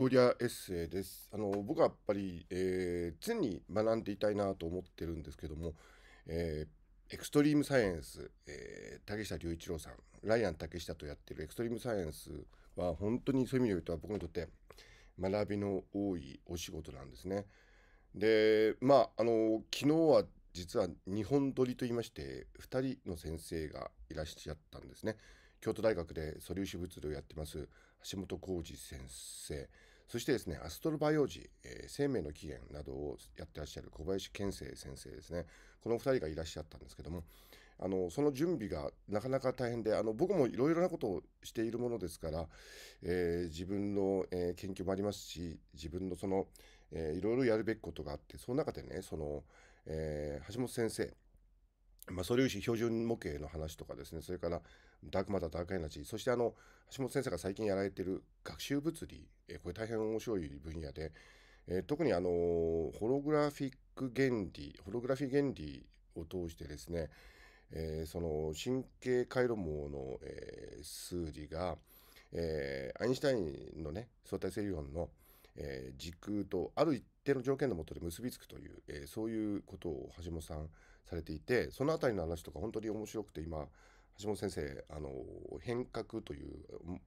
ゴリアエッセイです。あの僕はやっぱり、えー、常に学んでいたいなと思ってるんですけども、えー、エクストリームサイエンス、えー、竹下隆一郎さん、ライアン竹下とやってるエクストリームサイエンスは本当にそういう意味で言うと僕にとって学びの多いお仕事なんですね。で、まああの昨日は実は日本撮りといいまして2人の先生がいらっしゃったんですね。京都大学で素粒子物理をやってます橋本浩二先生。そしてですね、アストロバイオジ、えー、生命の起源などをやってらっしゃる小林健生先生ですね、この2人がいらっしゃったんですけども、あのその準備がなかなか大変で、あの僕もいろいろなことをしているものですから、えー、自分の、えー、研究もありますし、自分のその、えいろいろやるべきことがあって、その中でね、その、えー、橋本先生、まあ、素粒子標準模型の話とかですね、それからダークマター、ダークエナジー、そしてあの、橋本先生が最近やられてる学習物理、えこれ大変面白い分野で、え特にあの、ホログラフィック原理、ホログラフィ原理を通してですね、えー、その神経回路網の、えー、数理が、えー、アインシュタインのね、相対性理論の、えー、時空とある一定の条件のもとで結びつくという、えー、そういうことを橋本さんされていてその辺りの話とか本当に面白くて今橋本先生あの変革という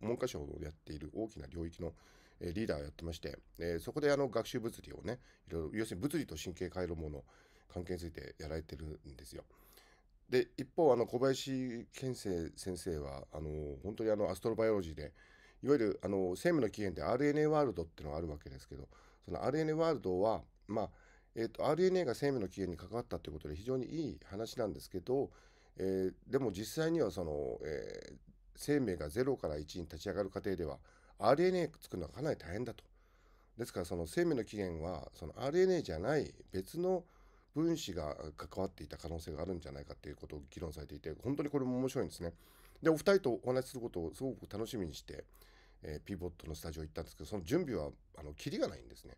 文科省をやっている大きな領域のリーダーをやってまして、えー、そこであの学習物理をねいろいろ要するに物理と神経回路もの関係についてやられてるんですよ。で一方あの小林健生先生はあの本当にあのアストロバイオロジーでいわゆるあの生命の起源で RNA ワールドっていうのがあるわけですけどその RNA ワールドは、まあえー RNA が生命の起源に関わったということで非常にいい話なんですけど、えー、でも実際にはその、えー、生命が0から1に立ち上がる過程では RNA 作るのはかなり大変だと。ですからその生命の起源はその RNA じゃない別の分子が関わっていた可能性があるんじゃないかということを議論されていて本当にこれも面白いんですね。でお二人とお話しすることをすごく楽しみにしてえー、ピボットのスタジオ行ったんですけどその準備はあのキリがないんですね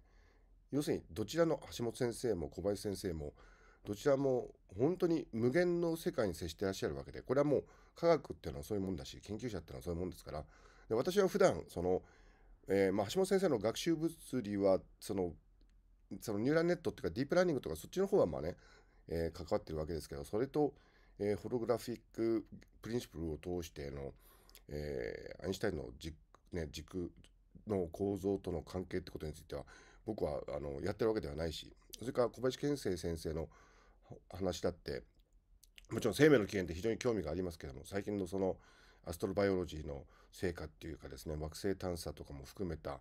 要するにどちらの橋本先生も小林先生もどちらも本当に無限の世界に接してらっしゃるわけでこれはもう科学っていうのはそういうもんだし研究者っていうのはそういうもんですからで私は普段その、えー、まあ、橋本先生の学習物理はそのそのニューランネットっていうかディープラーニングとかそっちの方はまあね、えー、関わってるわけですけどそれと、えー、ホログラフィックプリンシプルを通しての、えアインシュタインの実ね、軸の構造との関係ってことについては僕はあのやってるわけではないしそれから小林健生先生の話だってもちろん生命の起源って非常に興味がありますけども最近のそのアストロバイオロジーの成果っていうかですね惑星探査とかも含めた、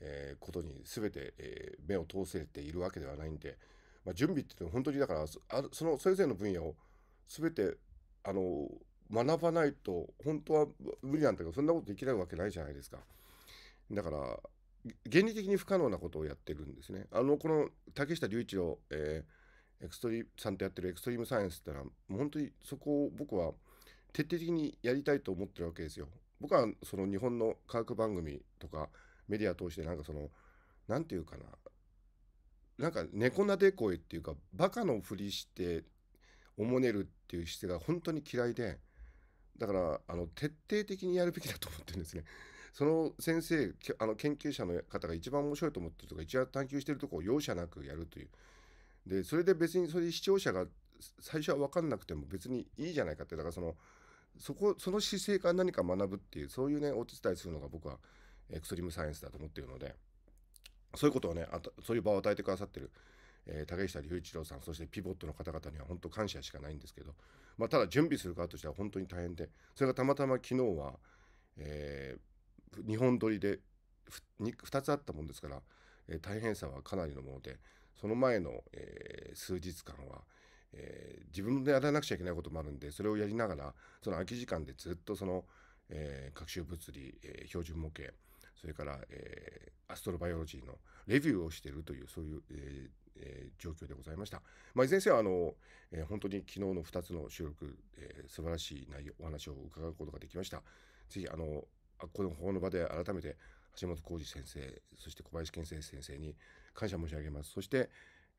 えー、ことに全て、えー、目を通せているわけではないんで、まあ、準備っていうのは本当にだからそのそれぞれの分野を全てあの学ばないと本当は無理なんだけどそんなことできないわけないじゃないですか。だから原理的に不可能なことをやってるんですね。あのこの竹下隆一郎、えー、エクストリさんとやってるエクストリームサイエンスってのは本当にそこを僕は徹底的にやりたいと思ってるわけですよ。僕はその日本の科学番組とかメディア通してなんかその何て言うかななんか猫なで声っていうかバカのふりしておもねるっていう姿勢が本当に嫌いでだからあの徹底的にやるべきだと思ってるんですね。その先生あの研究者の方が一番面白いと思ってるとか一番探求してるとこを容赦なくやるというでそれで別にそれ視聴者が最初は分かんなくても別にいいじゃないかってだからそのそこその姿勢から何か学ぶっていうそういうねお手伝いするのが僕はエクストリームサイエンスだと思っているのでそういうことをねあとそういう場を与えてくださってるえー、竹下隆一郎さんそしてピボットの方々には本当感謝しかないんですけど、まあ、ただ準備する側としては本当に大変でそれがたまたま昨日は、えー、2本撮りで 2, 2つあったもんですから、えー、大変さはかなりのものでその前の、えー、数日間は、えー、自分でやらなくちゃいけないこともあるんでそれをやりながらその空き時間でずっとその、えー、学習物理、えー、標準模型それから、えー、アストロバイオロジーのレビューをしているというそういう、えー、えー、状況でございました。まあ、いずれにせよ、あの、えー、本当に昨日の2つの収録、えー、素晴らしい内容、お話を伺うことができました。ぜひ、あの、この方の場で改めて、橋本浩二先生、そして小林健生先生に感謝申し上げます。そして、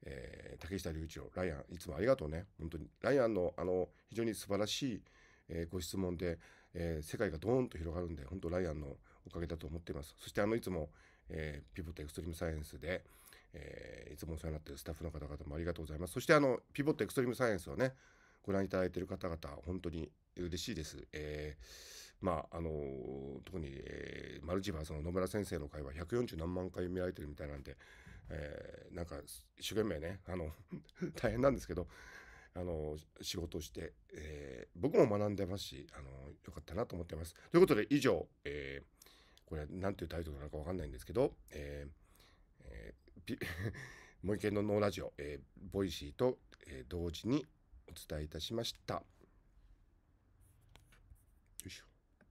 えー、竹下隆一郎、ライアン、いつもありがとうね。本当に。ライアンの、あの、非常に素晴らしい、えー、ご質問で、えー、世界がドーンと広がるんで、本当ライアンのおかげだと思っています。そしてあの、いつも、えー、ピボットエクストリームサイエンスで、えー、いつもお世話になっているスタッフの方々もありがとうございます。そしてあの、ピボットエクストリームサイエンスをね、ご覧いただいている方々、本当に嬉しいです。えー、まあ、あのー、特に、えー、マルチバースの野村先生の会は140何万回見られてるみたいなんで、えー、なんか、一生懸命ね、あの、大変なんですけど、あの仕事をして、えー、僕も学んでますしあのよかったなと思ってます。ということで以上、えーこれな何ていうタイトルなのか分かんないんですけど、えーえー、一池のーラジオ、えー、ボイシーと、えー、同時にお伝えいたしました。よいしょ。